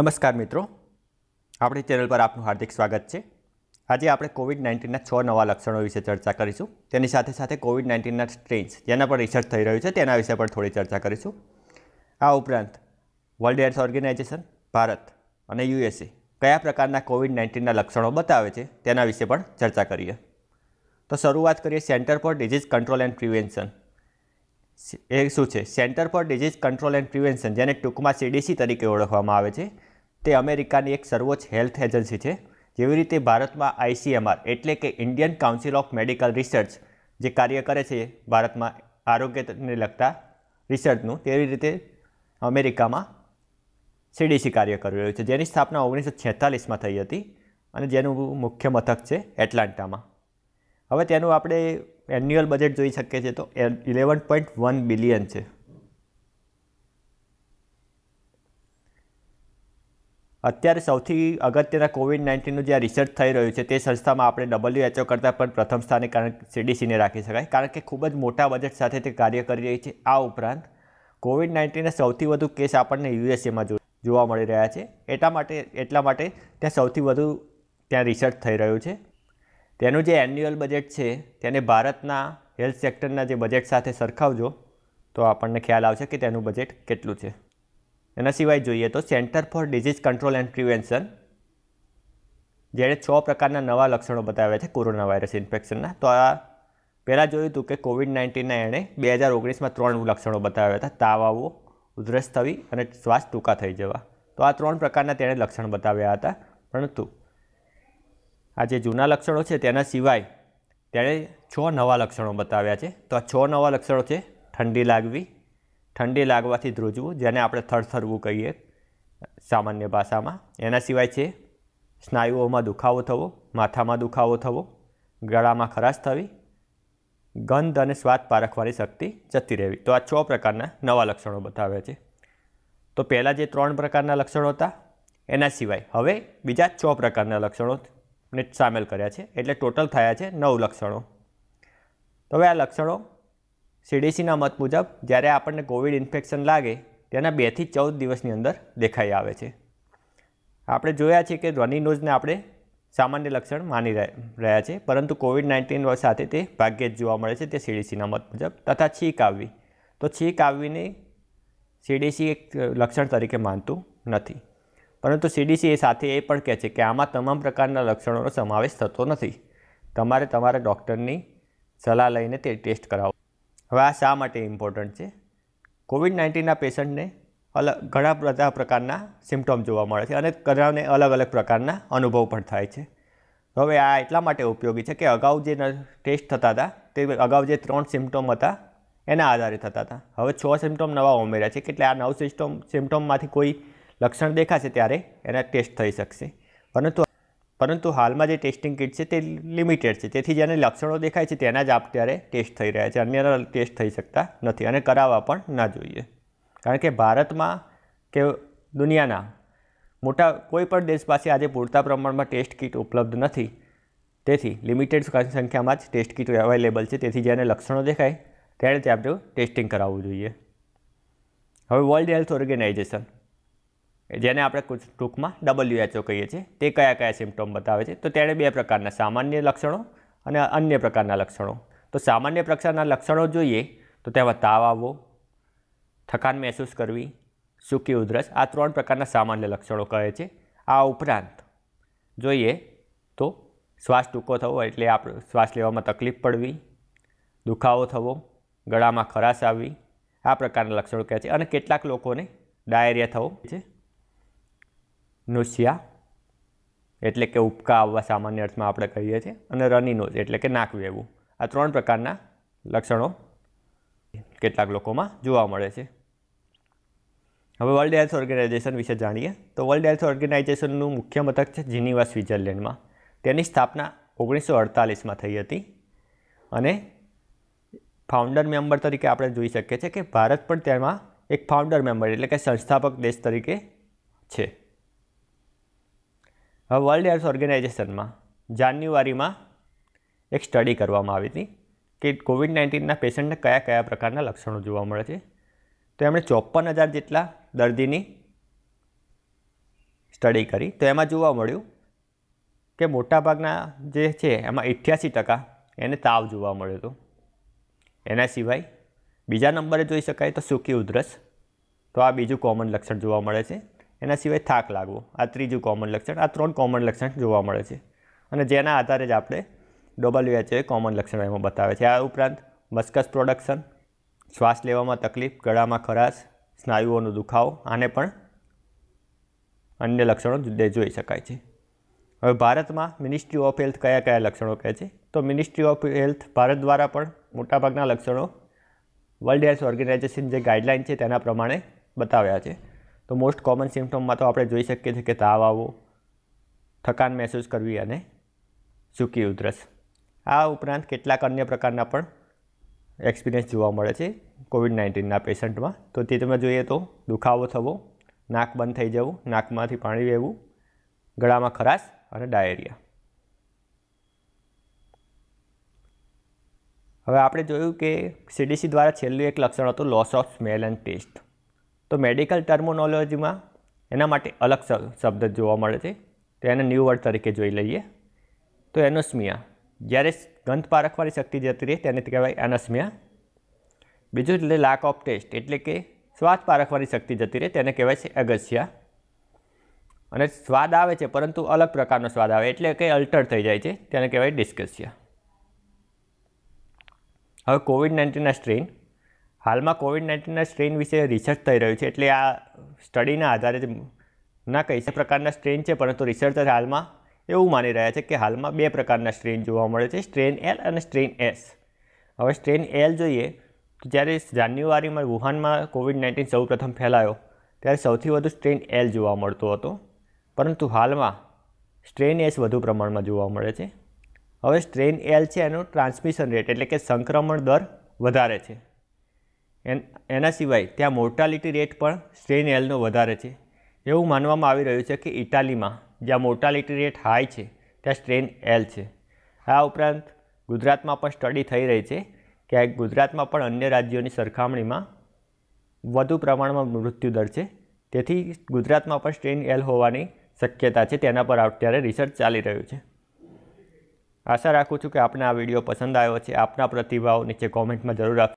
નમસ્કાર મિત્રો આપણી ચેનલ પર આપનું હાર્દિક સ્વાગત છે આજે આપણે કોવિડ નાઇન્ટીનના છ નવા લક્ષણો વિશે ચર્ચા કરીશું તેની સાથે સાથે કોવિડ નાઇન્ટીનના સ્ટ્રેન્સ જેના પર રિસર્ચ થઈ રહ્યું છે તેના વિશે પણ થોડી ચર્ચા કરીશું આ ઉપરાંત વર્લ્ડ હેલ્થ ઓર્ગેનાઇઝેશન ભારત અને યુએસએ કયા પ્રકારના કોવિડ નાઇન્ટીનના લક્ષણો બતાવે છે તેના વિશે પણ ચર્ચા કરીએ તો શરૂઆત કરીએ centre for disease control and prevention એ શું છે centre for disease control and prevention જેને ટૂંકમાં સીડીસી તરીકે ઓળખવામાં આવે છે તે અમેરિકાની એક સર્વોચ્ચ હેલ્થ એજન્સી છે જેવી રીતે ભારતમાં આઈસીએમઆર એટલે કે Indian council of medical research જે કાર્ય કરે છે ભારતમાં આરોગ્યને લગતા રિસર્ચનું તેવી રીતે અમેરિકામાં સીડીસી કાર્ય કરી રહ્યું છે જેની સ્થાપના ઓગણીસો છેતાલીસમાં થઈ હતી અને જેનું મુખ્ય મથક છે એટલાન્ટામાં હવે તેનું આપણે એન્યુઅલ બજેટ જોઈ શકીએ છીએ તો ઇલેવન પોઈન્ટ વન બિલિયન છે અત્યારે સૌથી અગત્યના કોવિડ નાઇન્ટીનનું જે રિસર્ચ થઈ રહ્યું છે તે સંસ્થામાં આપણે ડબલ્યુએચઓ કરતાં પણ પ્રથમ સ્થાને કારણ સીડીસીને રાખી શકાય કારણ કે ખૂબ જ મોટા બજેટ સાથે તે કાર્ય કરી રહી છે આ ઉપરાંત કોવિડ નાઇન્ટીનના સૌથી વધુ કેસ આપણને યુએસએમાં જોવા મળી રહ્યા છે એટલા માટે એટલા માટે ત્યાં સૌથી વધુ ત્યાં રિસર્ચ થઈ રહ્યું છે તેનું જે એન્યુઅલ બજેટ છે તેને ભારતના હેલ્થ સેક્ટરના જે બજેટ સાથે સરખાવજો તો આપણને ખ્યાલ આવશે કે તેનું બજેટ કેટલું છે એના સિવાય જોઈએ તો centre for disease control and prevention જેણે છ પ્રકારના નવા લક્ષણો બતાવ્યા છે કોરોના વાયરસ ઇન્ફેક્શનના તો આ પહેલાં જોયું હતું કે કોવિડ નાઇન્ટીનના એણે બે હજાર ઓગણીસમાં ત્રણ લક્ષણો બતાવ્યા હતા તાવ આવવો ઉધરસ થવી અને શ્વાસ ટૂંકા થઈ જવા તો આ ત્રણ પ્રકારના તેણે લક્ષણ બતાવ્યા હતા પરંતુ આ જે જૂના લક્ષણો છે તેના સિવાય તેણે છ નવા લક્ષણો બતાવ્યા છે તો આ છ નવા લક્ષણો છે ઠંડી લાગવી ઠંડી લાગવાથી ધ્રુજવું જેને આપણે થરથરવું કહીએ સામાન્ય ભાષામાં એના સિવાય છે સ્નાયુઓમાં દુખાવો થવો માથામાં દુખાવો થવો ગળામાં ખરાશ થવી ગંધ અને સ્વાદ પારખવાની શક્તિ જતી રહેવી તો આ છ પ્રકારના નવા લક્ષણો બતાવે છે તો પહેલાં જે ત્રણ પ્રકારના લક્ષણો હતા એના સિવાય હવે બીજા છ પ્રકારના લક્ષણોને સામેલ કર્યા છે એટલે ટોટલ થયા છે નવ લક્ષણો તો હવે આ લક્ષણો સીડીસીના મત મુજબ જ્યારે આપણને કોવિડ ઇન્ફેક્શન લાગે તેના બેથી ચૌદ દિવસની અંદર દેખાઈ આવે છે આપણે જોયા છે કે રની નોઝને આપણે સામાન્ય લક્ષણ માની રહ્યા છે પરંતુ કોવિડ નાઇન્ટીન સાથે તે ભાગ્યે જ જોવા મળે છે તે સીડીસીના મત મુજબ તથા છીંક આવવી તો છીંક આવવીને સીડીસી એક લક્ષણ તરીકે માનતું નથી પરંતુ સીડીસી એ સાથે એ પણ કહે છે કે આમાં તમામ પ્રકારના લક્ષણોનો સમાવેશ થતો નથી તમારે તમારા ડૉક્ટરની સલાહ લઈને તે ટેસ્ટ કરાવો હવે આ શા માટે ઇમ્પોર્ટન્ટ છે કોવિડ નાઇન્ટીનના પેશન્ટને અલગ ઘણા બધા પ્રકારના સિમ્ટોમ જોવા મળે છે અને ઘણાને અલગ અલગ પ્રકારના અનુભવ પણ થાય છે હવે આ એટલા માટે ઉપયોગી છે કે અગાઉ જે ટેસ્ટ થતા હતા તે અગાઉ જે ત્રણ સિમ્ટોમ હતા એના આધારે થતા હતા હવે છ સિમ્ટોમ નવા ઉમેર્યા છે એટલે આ નવ સિસ્ટમ સિમ્ટોમમાંથી કોઈ લક્ષણ દેખાશે ત્યારે એના ટેસ્ટ થઈ શકશે પરંતુ પરંતુ હાલમાં જે ટેસ્ટિંગ કીટ છે તે લિમિટેડ છે તેથી જેને લક્ષણો દેખાય છે તેના જ અત્યારે ટેસ્ટ થઈ રહ્યા છે અન્ય ટેસ્ટ થઈ શકતા નથી અને કરાવવા પણ ના જોઈએ કારણ કે ભારતમાં કે દુનિયાના મોટા કોઈ પણ દેશ પાસે આજે પૂરતા પ્રમાણમાં ટેસ્ટ કીટ ઉપલબ્ધ નથી તેથી લિમિટેડ સંખ્યામાં જ ટેસ્ટ કીટ અવેલેબલ છે તેથી જેને લક્ષણો દેખાય તેણે તે આપણે ટેસ્ટિંગ કરાવવું જોઈએ હવે વર્લ્ડ હેલ્થ ઓર્ગેનાઇઝેશન જેને આપણે ટૂંકમાં ડબલ્યુએચઓ કહીએ છીએ તે કયા કયા સિમ્ટોમ બતાવે છે તો તેણે બે પ્રકારના સામાન્ય લક્ષણો અને અન્ય પ્રકારના લક્ષણો તો સામાન્ય પ્રકારના લક્ષણો જોઈએ તો તેમાં તાવ આવવો થકાન મહેસૂસ કરવી સૂકી ઉધરસ આ ત્રણ પ્રકારના સામાન્ય લક્ષણો કહે છે આ ઉપરાંત જોઈએ તો શ્વાસ ટૂંકો થવો એટલે આપણે શ્વાસ લેવામાં તકલીફ પડવી દુખાવો થવો ગળામાં ખરાશ આવવી આ પ્રકારના લક્ષણો કહે છે અને કેટલાક લોકોને ડાયરિયા થવો છે નોસિયા એટલે કે ઉપકા આવવા સામાન્ય અર્થમાં આપણે કહીએ છીએ અને રનિંગ નોઝ એટલે કે નાક વેવું આ ત્રણ પ્રકારના લક્ષણો કેટલાક લોકોમાં જોવા મળે છે હવે વર્લ્ડ હેલ્થ ઓર્ગેનાઇઝેશન વિશે જાણીએ તો વર્લ્ડ હેલ્થ ઓર્ગેનાઇઝેશનનું મુખ્ય મથક છે જીનીવા સ્વિટ્ઝરલેન્ડમાં તેની સ્થાપના ઓગણીસો અડતાલીસમાં થઈ હતી અને ફાઉન્ડર મેમ્બર તરીકે આપણે જોઈ શકીએ છીએ કે ભારત પણ તેમાં એક ફાઉન્ડર મેમ્બર એટલે કે સંસ્થાપક દેશ તરીકે છે હવે વર્લ્ડ હેલ્થ ઓર્ગેનાઇઝેશનમાં જાન્યુઆરીમાં એક સ્ટડી કરવામાં આવી હતી કે કોવિડ નાઇન્ટીનના પેશન્ટને કયા કયા પ્રકારના લક્ષણો જોવા મળે છે તો એમણે ચોપન હજાર જેટલા દર્દીની સ્ટડી કરી તો એમાં જોવા મળ્યું કે મોટાભાગના જે છે એમાં અઠ્યાસી ટકા એને તાવ જોવા મળ્યો હતો એના સિવાય બીજા નંબરે જોઈ શકાય તો સૂકી ઉધરસ તો આ બીજું કોમન લક્ષણ જોવા મળે છે એના સિવાય થાક લાગવો આ ત્રીજું કોમન લક્ષણ આ ત્રણ કોમન લક્ષણ જોવા મળે છે અને જેના આધારે જ આપણે એચ એ કોમન લક્ષણો એમાં બતાવે છે આ ઉપરાંત મસ્કસ પ્રોડક્શન શ્વાસ લેવામાં તકલીફ ગળામાં ખરાશ સ્નાયુઓનો દુખાવો આને પણ અન્ય લક્ષણો જોઈ શકાય છે હવે ભારતમાં મિનિસ્ટ્રી ઓફ હેલ્થ કયા કયા લક્ષણો કહે છે તો મિનિસ્ટ્રી ઓફ હેલ્થ ભારત દ્વારા પણ મોટાભાગના લક્ષણો વર્લ્ડ હેલ્થ ઓર્ગેનાઇઝેશન જે ગાઈડલાઇન છે તેના પ્રમાણે બતાવ્યા છે તો મોસ્ટ કોમન સિમ્ટમમાં તો આપણે જોઈ શકીએ છીએ કે તાવ આવવો થકાન મહેસૂસ કરવી અને સૂકી ઉધરસ આ ઉપરાંત કેટલાક અન્ય પ્રકારના પણ એક્સપિરિયન્સ જોવા મળે છે કોવિડ નાઇન્ટીનના પેશન્ટમાં તો તે તમે જોઈએ તો દુખાવો થવો નાક બંધ થઈ જવું નાકમાંથી પાણી વહેવું ગળામાં ખરાશ અને ડાયરિયા હવે આપણે જોયું કે સીડીસી દ્વારા છેલ્લું એક લક્ષણ હતું loss of smell and taste તો મેડિકલ ટર્મોનોલોજીમાં એના માટે અલગ શબ્દ જોવા મળે છે તો એને ન્યૂ વર્ડ તરીકે જોઈ લઈએ તો એનોસ્મિયા જ્યારે ગંધ પારખવાની શક્તિ જતી રહે તેને કહેવાય એનોસ્મિયા બીજું એટલે લાક ઓફ ટેસ્ટ એટલે કે સ્વાદ પારખવાની શક્તિ જતી રહે તેને કહેવાય છે અગસ્યા અને સ્વાદ આવે છે પરંતુ અલગ પ્રકારનો સ્વાદ આવે એટલે કે અલ્ટર થઈ જાય છે તેને કહેવાય ડિસ્કસિયા હવે કોવિડ નાઇન્ટીનના સ્ટ્રેન હાલમાં કોવિડ નાઇન્ટીનના સ્ટ્રેન વિશે રિસર્ચ થઈ રહ્યું છે એટલે આ સ્ટડીના આધારે ના કહી પ્રકારના સ્ટ્રેન છે પરંતુ રિસર્ચર હાલમાં એવું માની રહ્યા છે કે હાલમાં બે પ્રકારના સ્ટ્રેન જોવા મળે છે સ્ટ્રેન એલ અને સ્ટ્રેન એસ હવે સ્ટ્રેન એલ જોઈએ તો જ્યારે જાન્યુઆરીમાં વુહાનમાં કોવિડ નાઇન્ટીન સૌપ્રથમ ફેલાયો ત્યારે સૌથી વધુ સ્ટ્રેન એલ જોવા મળતો હતો પરંતુ હાલમાં સ્ટ્રેન એસ વધુ પ્રમાણમાં જોવા મળે છે હવે સ્ટ્રેન એલ છે એનું ટ્રાન્સમિશન રેટ એટલે કે સંક્રમણ દર વધારે છે એન એના સિવાય ત્યાં મોર્ટાલિટી રેટ પણ સ્ટ્રેન એલનો વધારે છે એવું માનવામાં આવી રહ્યું છે કે ઇટાલીમાં જ્યાં મોર્ટાલિટી રેટ હાઈ છે ત્યાં સ્ટ્રેન એલ છે આ ઉપરાંત ગુજરાતમાં પણ સ્ટડી થઈ રહી છે કે ગુજરાતમાં પણ અન્ય રાજ્યોની સરખામણીમાં વધુ પ્રમાણમાં મૃત્યુદર છે તેથી ગુજરાતમાં પણ સ્ટ્રેન એલ હોવાની શક્યતા છે તેના પર અત્યારે રિસર્ચ ચાલી રહ્યું છે આશા રાખું છું કે આપને આ વિડીયો પસંદ આવ્યો છે આપના પ્રતિભાવ નીચે કોમેન્ટમાં જરૂર આપ